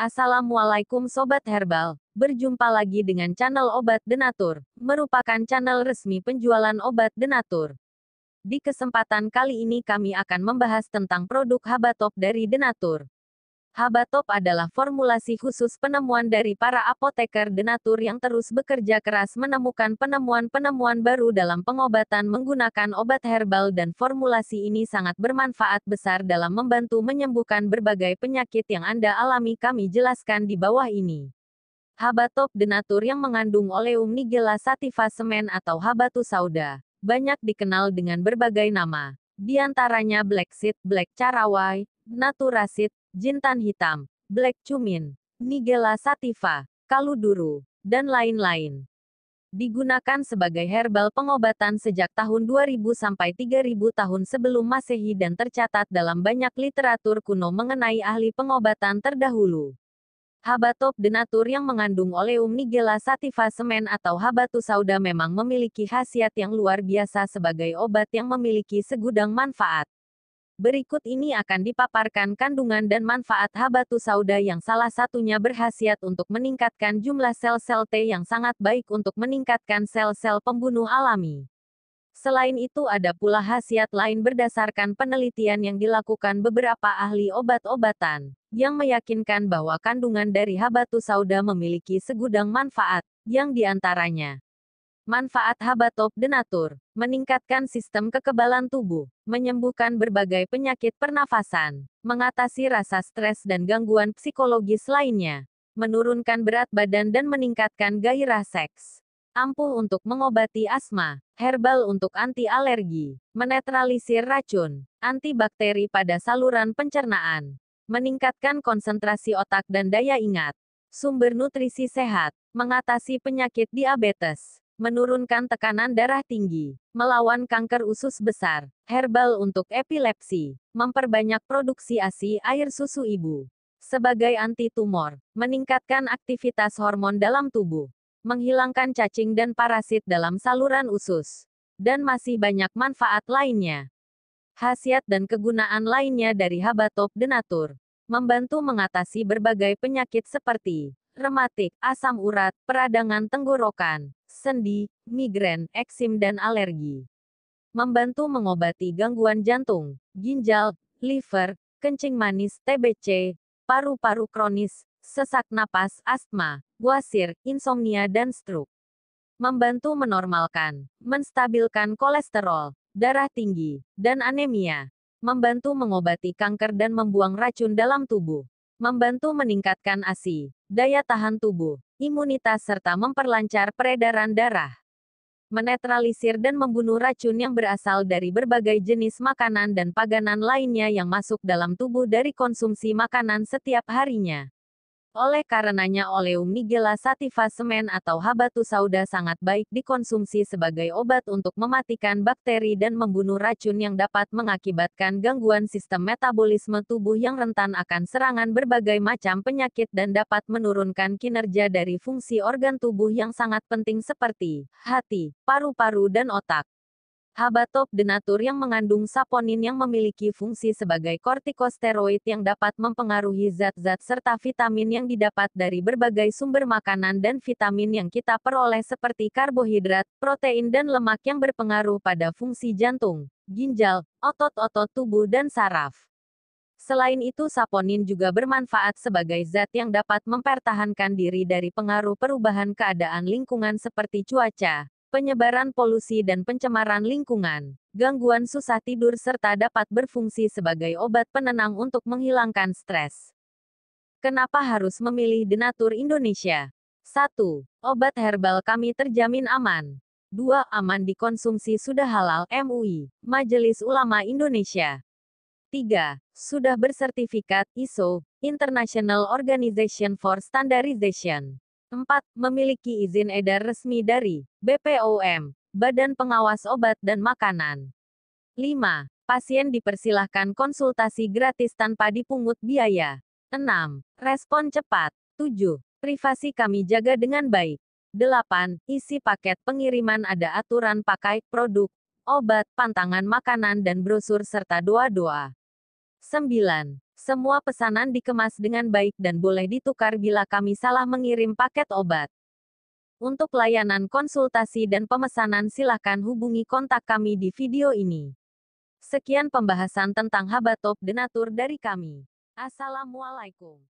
Assalamualaikum Sobat Herbal, berjumpa lagi dengan channel Obat Denatur, merupakan channel resmi penjualan obat Denatur. Di kesempatan kali ini kami akan membahas tentang produk Habatop dari Denatur. Habatop adalah formulasi khusus penemuan dari para apoteker denatur yang terus bekerja keras menemukan penemuan-penemuan baru dalam pengobatan menggunakan obat herbal dan formulasi ini sangat bermanfaat besar dalam membantu menyembuhkan berbagai penyakit yang Anda alami kami jelaskan di bawah ini. Habatop denatur yang mengandung oleum nigella sativa semen atau habatus sauda, banyak dikenal dengan berbagai nama di antaranya Black Seed, Black natura seed, jintan hitam, black cumin, nigella sativa, kaluduru, dan lain-lain. Digunakan sebagai herbal pengobatan sejak tahun 2000 sampai 3000 tahun sebelum Masehi dan tercatat dalam banyak literatur kuno mengenai ahli pengobatan terdahulu. Habatop denatur yang mengandung oleum nigella sativa semen atau habatus sauda memang memiliki khasiat yang luar biasa sebagai obat yang memiliki segudang manfaat. Berikut ini akan dipaparkan kandungan dan manfaat habatus sauda yang salah satunya berhasiat untuk meningkatkan jumlah sel-sel T yang sangat baik untuk meningkatkan sel-sel pembunuh alami. Selain itu ada pula khasiat lain berdasarkan penelitian yang dilakukan beberapa ahli obat-obatan, yang meyakinkan bahwa kandungan dari habatus sauda memiliki segudang manfaat, yang diantaranya Manfaat Habatop Denatur, meningkatkan sistem kekebalan tubuh, menyembuhkan berbagai penyakit pernafasan, mengatasi rasa stres dan gangguan psikologis lainnya, menurunkan berat badan dan meningkatkan gairah seks. Ampuh untuk mengobati asma, herbal untuk anti alergi, menetralisir racun, antibakteri pada saluran pencernaan, meningkatkan konsentrasi otak dan daya ingat, sumber nutrisi sehat, mengatasi penyakit diabetes, menurunkan tekanan darah tinggi, melawan kanker usus besar, herbal untuk epilepsi, memperbanyak produksi ASI air susu ibu. Sebagai anti tumor, meningkatkan aktivitas hormon dalam tubuh, menghilangkan cacing dan parasit dalam saluran usus, dan masih banyak manfaat lainnya. Khasiat dan kegunaan lainnya dari Habatop Denatur membantu mengatasi berbagai penyakit seperti rematik, asam urat, peradangan tenggorokan, sendi, migrain, eksim dan alergi. Membantu mengobati gangguan jantung, ginjal, liver, kencing manis TBC, paru-paru kronis, sesak napas, asma, wasir, insomnia dan stroke. Membantu menormalkan, menstabilkan kolesterol, darah tinggi, dan anemia. Membantu mengobati kanker dan membuang racun dalam tubuh. Membantu meningkatkan ASI, daya tahan tubuh, imunitas serta memperlancar peredaran darah. Menetralisir dan membunuh racun yang berasal dari berbagai jenis makanan dan paganan lainnya yang masuk dalam tubuh dari konsumsi makanan setiap harinya. Oleh karenanya oleum nigella sativa semen atau habatus sauda sangat baik dikonsumsi sebagai obat untuk mematikan bakteri dan membunuh racun yang dapat mengakibatkan gangguan sistem metabolisme tubuh yang rentan akan serangan berbagai macam penyakit dan dapat menurunkan kinerja dari fungsi organ tubuh yang sangat penting seperti hati, paru-paru dan otak. Habatop denatur yang mengandung saponin yang memiliki fungsi sebagai kortikosteroid yang dapat mempengaruhi zat-zat serta vitamin yang didapat dari berbagai sumber makanan dan vitamin yang kita peroleh seperti karbohidrat, protein dan lemak yang berpengaruh pada fungsi jantung, ginjal, otot-otot tubuh dan saraf. Selain itu, saponin juga bermanfaat sebagai zat yang dapat mempertahankan diri dari pengaruh perubahan keadaan lingkungan seperti cuaca, penyebaran polusi dan pencemaran lingkungan, gangguan susah tidur serta dapat berfungsi sebagai obat penenang untuk menghilangkan stres. Kenapa harus memilih Denatur Indonesia? 1. Obat herbal kami terjamin aman. 2. Aman dikonsumsi sudah halal MUI, Majelis Ulama Indonesia. 3. Sudah bersertifikat ISO, International Organization for Standardization. 4. Memiliki izin edar resmi dari BPOM, Badan Pengawas Obat dan Makanan. 5. Pasien dipersilahkan konsultasi gratis tanpa dipungut biaya. 6. Respon cepat. 7. Privasi kami jaga dengan baik. 8. Isi paket pengiriman ada aturan pakai produk, obat, pantangan makanan dan brosur serta doa-doa. 9. Semua pesanan dikemas dengan baik dan boleh ditukar bila kami salah mengirim paket obat. Untuk layanan konsultasi dan pemesanan silakan hubungi kontak kami di video ini. Sekian pembahasan tentang Habatop Denatur dari kami. Assalamualaikum.